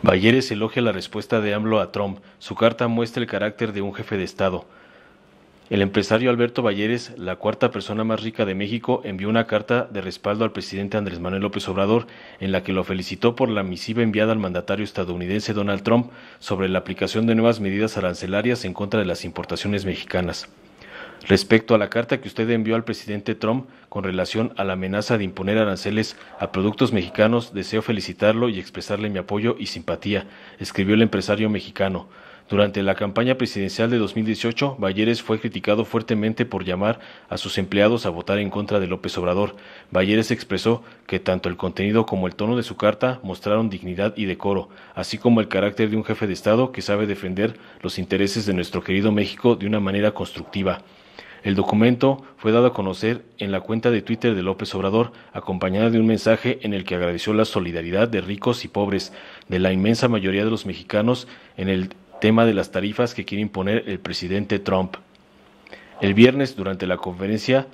Balleres elogia la respuesta de AMLO a Trump. Su carta muestra el carácter de un jefe de Estado. El empresario Alberto Valleres, la cuarta persona más rica de México, envió una carta de respaldo al presidente Andrés Manuel López Obrador, en la que lo felicitó por la misiva enviada al mandatario estadounidense Donald Trump sobre la aplicación de nuevas medidas arancelarias en contra de las importaciones mexicanas respecto a la carta que usted envió al presidente Trump con relación a la amenaza de imponer aranceles a productos mexicanos, deseo felicitarlo y expresarle mi apoyo y simpatía, escribió el empresario mexicano. Durante la campaña presidencial de 2018, Valleres fue criticado fuertemente por llamar a sus empleados a votar en contra de López Obrador. Valleres expresó que tanto el contenido como el tono de su carta mostraron dignidad y decoro, así como el carácter de un jefe de Estado que sabe defender los intereses de nuestro querido México de una manera constructiva. El documento fue dado a conocer en la cuenta de Twitter de López Obrador, acompañada de un mensaje en el que agradeció la solidaridad de ricos y pobres, de la inmensa mayoría de los mexicanos en el tema de las tarifas que quiere imponer el presidente Trump. El viernes, durante la conferencia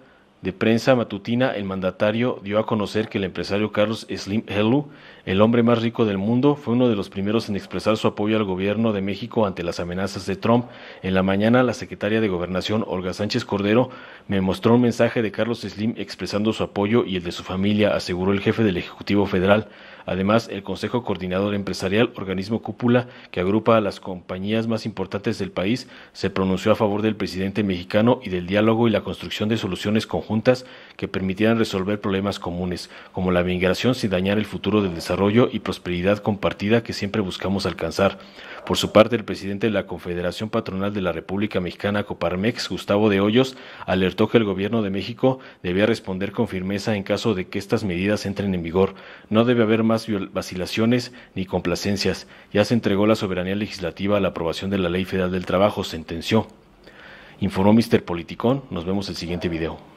de prensa matutina, el mandatario dio a conocer que el empresario Carlos Slim Hellu, el hombre más rico del mundo, fue uno de los primeros en expresar su apoyo al gobierno de México ante las amenazas de Trump. En la mañana, la secretaria de Gobernación, Olga Sánchez Cordero, me mostró un mensaje de Carlos Slim expresando su apoyo y el de su familia, aseguró el jefe del Ejecutivo Federal. Además, el Consejo Coordinador Empresarial, organismo cúpula que agrupa a las compañías más importantes del país, se pronunció a favor del presidente mexicano y del diálogo y la construcción de soluciones conjuntas que permitieran resolver problemas comunes, como la migración sin dañar el futuro del desarrollo y prosperidad compartida que siempre buscamos alcanzar. Por su parte, el presidente de la Confederación Patronal de la República Mexicana, Coparmex, Gustavo de Hoyos, alertó que el gobierno de México debía responder con firmeza en caso de que estas medidas entren en vigor. No debe haber más vacilaciones ni complacencias. Ya se entregó la soberanía legislativa a la aprobación de la Ley Federal del Trabajo, sentenció. Informó Mister Politicón. Nos vemos el siguiente video.